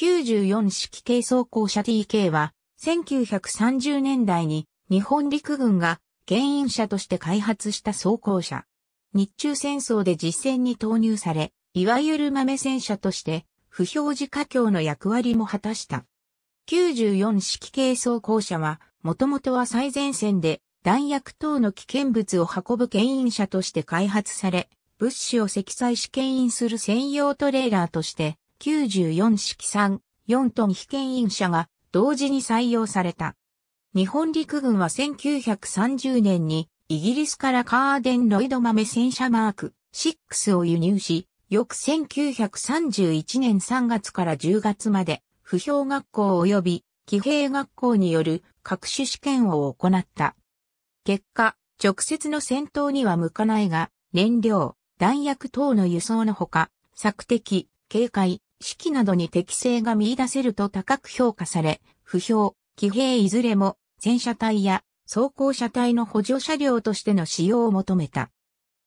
94式軽装甲車 TK は、1930年代に日本陸軍が牽引車として開発した装甲車。日中戦争で実戦に投入され、いわゆる豆戦車として、不表示架橋の役割も果たした。94式軽装甲車は、もともとは最前線で弾薬等の危険物を運ぶ牽引車として開発され、物資を積載し牽引する専用トレーラーとして94式3、4トン被験員車が同時に採用された。日本陸軍は1930年にイギリスからカーデン・ロイド豆戦車マーク6を輸入し、翌1931年3月から10月まで、不評学校及び騎兵学校による各種試験を行った。結果、直接の戦闘には向かないが、燃料、弾薬等の輸送のほか、索敵、警戒、式などに適性が見出せると高く評価され、不評、騎兵いずれも、戦車隊や装甲車隊の補助車両としての使用を求めた。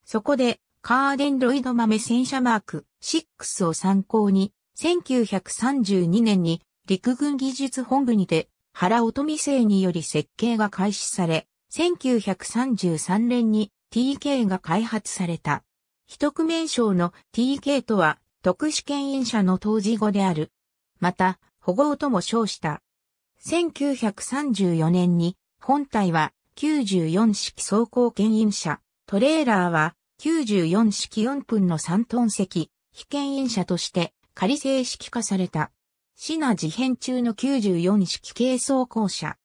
そこで、カーデンロイド豆戦車マーク6を参考に、1932年に陸軍技術本部にて原乙美生により設計が開始され、1933年に TK が開発された。一区名称の TK とは特殊験印者の当時語である。また、保護とも称した。1934年に、本体は94式走行牽印者、トレーラーは94式4分の3トン積、被牽印者として仮正式化された。シナ事変中の94式軽装甲車。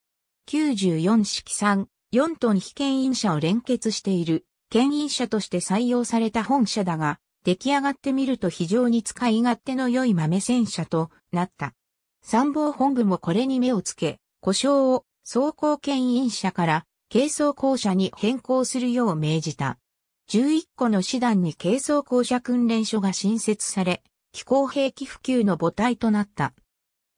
94式3、4トン被牽印者を連結している、牽印者として採用された本社だが、出来上がってみると非常に使い勝手の良い豆戦車となった。参謀本部もこれに目をつけ、故障を走行牽引車から軽装校舎に変更するよう命じた。11個の師団に軽装校舎訓練所が新設され、気候兵器普及の母体となった。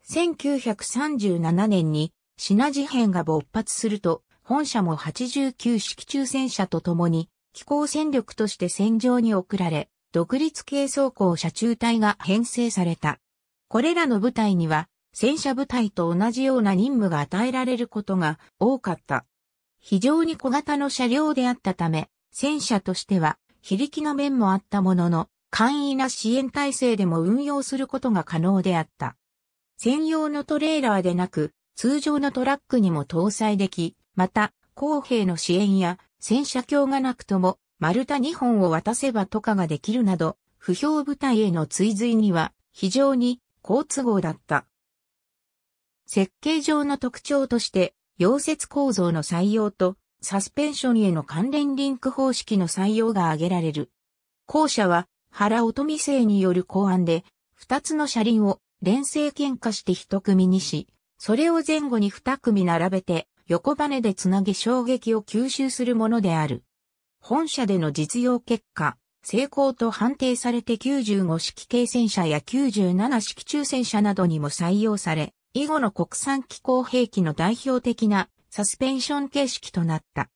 1937年に品事変が勃発すると、本社も89式中戦車と共に、気候戦力として戦場に送られ、独立系装甲車中隊が編成された。これらの部隊には、戦車部隊と同じような任務が与えられることが多かった。非常に小型の車両であったため、戦車としては、非力な面もあったものの、簡易な支援体制でも運用することが可能であった。専用のトレーラーでなく、通常のトラックにも搭載でき、また、公兵の支援や戦車橋がなくとも丸太2本を渡せばとかができるなど、不評部隊への追随には非常に好都合だった。設計上の特徴として、溶接構造の採用とサスペンションへの関連リンク方式の採用が挙げられる。後者は原乙美製による考案で、2つの車輪を連成喧嘩して1組にし、それを前後に2組並べて横バネでつなげ衝撃を吸収するものである。本社での実用結果、成功と判定されて95式軽戦車や97式中戦車などにも採用され、以後の国産機構兵器の代表的なサスペンション形式となった。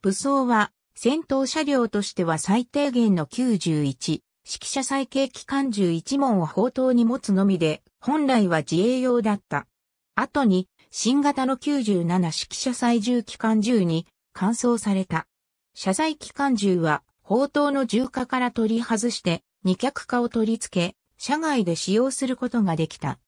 武装は戦闘車両としては最低限の91、式車最軽機関11門を砲塔に持つのみで、本来は自衛用だった。後に、新型の97式車最重機関10に換装された。謝罪機関銃は、砲塔の重火から取り外して、二脚化を取り付け、車外で使用することができた。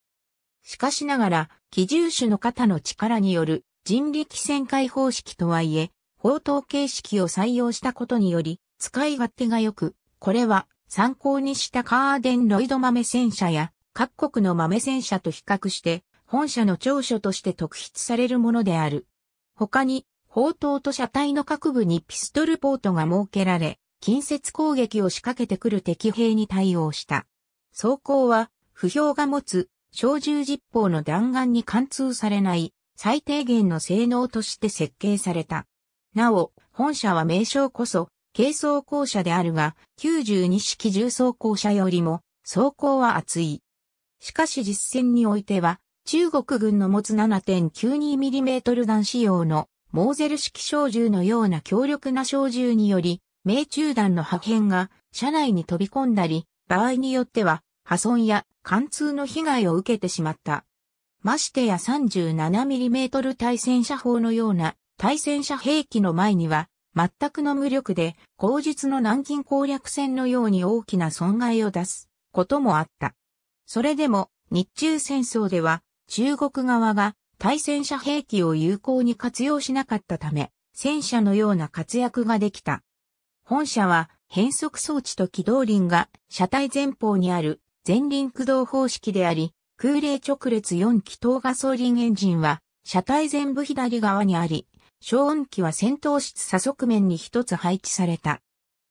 しかしながら、機銃手の肩の力による人力旋回方式とはいえ、砲塔形式を採用したことにより、使い勝手が良く、これは参考にしたカーデンロイド豆戦車や各国の豆戦車と比較して、本社の長所として特筆されるものである。他に、砲塔と車体の各部にピストルポートが設けられ、近接攻撃を仕掛けてくる敵兵に対応した。装甲は、不評が持つ、小銃実砲の弾丸に貫通されない、最低限の性能として設計された。なお、本社は名称こそ、軽装甲車であるが、92式重装甲車よりも、装甲は厚い。しかし実戦においては、中国軍の持つ 7.92mm 弾仕様のモーゼル式小銃のような強力な小銃により、命中弾の破片が車内に飛び込んだり、場合によっては破損や貫通の被害を受けてしまった。ましてや 37mm 対戦車砲のような対戦車兵器の前には、全くの無力で、後日の南京攻略戦のように大きな損害を出すこともあった。それでも、日中戦争では、中国側が対戦車兵器を有効に活用しなかったため、戦車のような活躍ができた。本車は変速装置と機動輪が車体前方にある前輪駆動方式であり、空冷直列4気筒ガソリンエンジンは車体全部左側にあり、消音機は先頭室左側面に1つ配置された。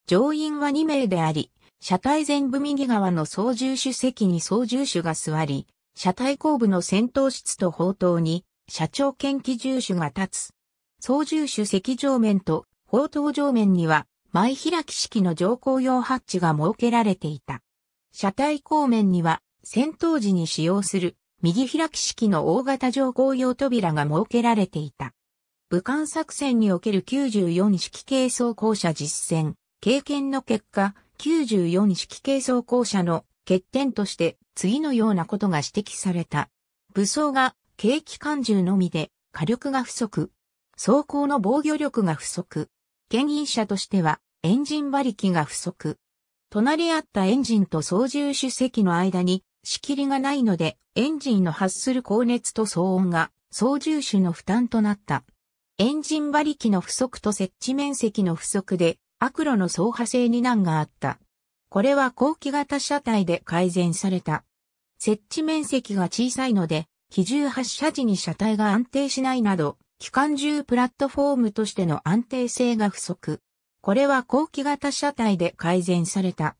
乗員は2名であり、車体全部右側の操縦手席に操縦手が座り、車体後部の先頭室と砲塔に、車長兼機銃手が立つ。操縦手席上面と砲塔上面には、前開き式の乗降用ハッチが設けられていた。車体後面には、戦闘時に使用する右開き式の大型乗降用扉が設けられていた。武漢作戦における94式軽装甲車実践、経験の結果、94式軽装甲車の欠点として次のようなことが指摘された。武装が軽機関銃のみで火力が不足。走行の防御力が不足。牽引車としてはエンジン馬力が不足。隣り合ったエンジンと操縦手席の間に仕切りがないのでエンジンの発する高熱と騒音が操縦手の負担となった。エンジン馬力の不足と設置面積の不足で悪路の走破性に難があった。これは後期型車体で改善された。設置面積が小さいので、機重発射時に車体が安定しないなど、機関銃プラットフォームとしての安定性が不足。これは後期型車体で改善された。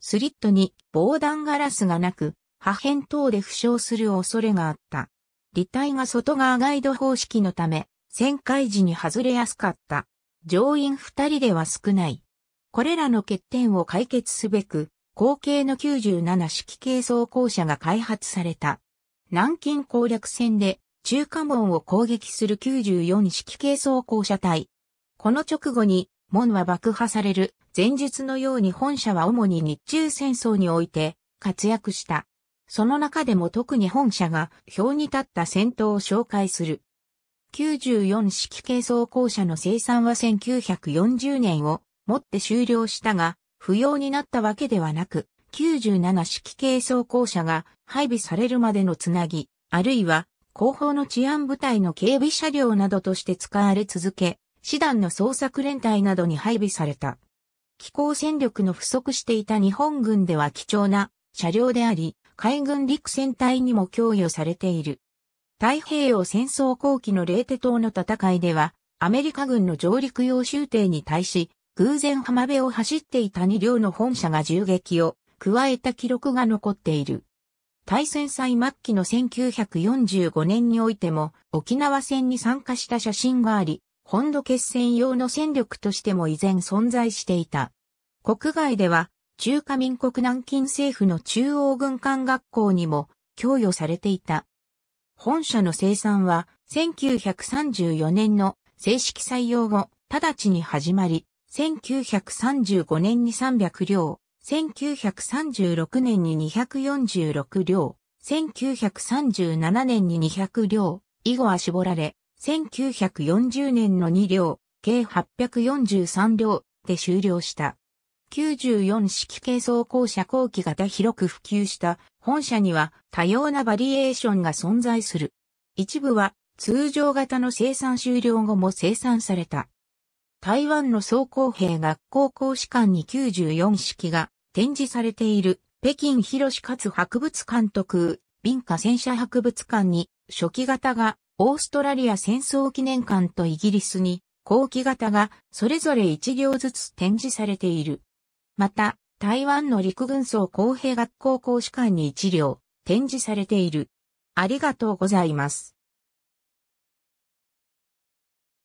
スリットに防弾ガラスがなく、破片等で負傷する恐れがあった。履体が外側ガイド方式のため、旋回時に外れやすかった。乗員二人では少ない。これらの欠点を解決すべく、後継の97式系装甲車が開発された。南京攻略戦で中華門を攻撃する94式系装甲車隊。この直後に門は爆破される前述のように本社は主に日中戦争において活躍した。その中でも特に本社が表に立った戦闘を紹介する。94式系装甲車の生産は1940年を持って終了したが、不要になったわけではなく、97式軽装甲車が配備されるまでのつなぎ、あるいは後方の治安部隊の警備車両などとして使われ続け、師団の捜索連隊などに配備された。機構戦力の不足していた日本軍では貴重な車両であり、海軍陸戦隊にも供与されている。太平洋戦争後期のレーテ島の戦いでは、アメリカ軍の上陸用州艇に対し、偶然浜辺を走っていた2両の本社が銃撃を加えた記録が残っている。大戦祭末期の1945年においても沖縄戦に参加した写真があり、本土決戦用の戦力としても依然存在していた。国外では中華民国南京政府の中央軍艦学校にも供与されていた。本社の生産は1934年の正式採用後、直ちに始まり、1935年に300両、1936年に246両、1937年に200両、以後は絞られ、1940年の2両、計843両で終了した。94式系装甲車後期型広く普及した本社には多様なバリエーションが存在する。一部は通常型の生産終了後も生産された。台湾の総工兵学校公使館に94式が展示されている北京広勝博物館特敏家戦車博物館に初期型がオーストラリア戦争記念館とイギリスに後期型がそれぞれ1両ずつ展示されている。また、台湾の陸軍総工兵学校公使館に1両展示されている。ありがとうございます。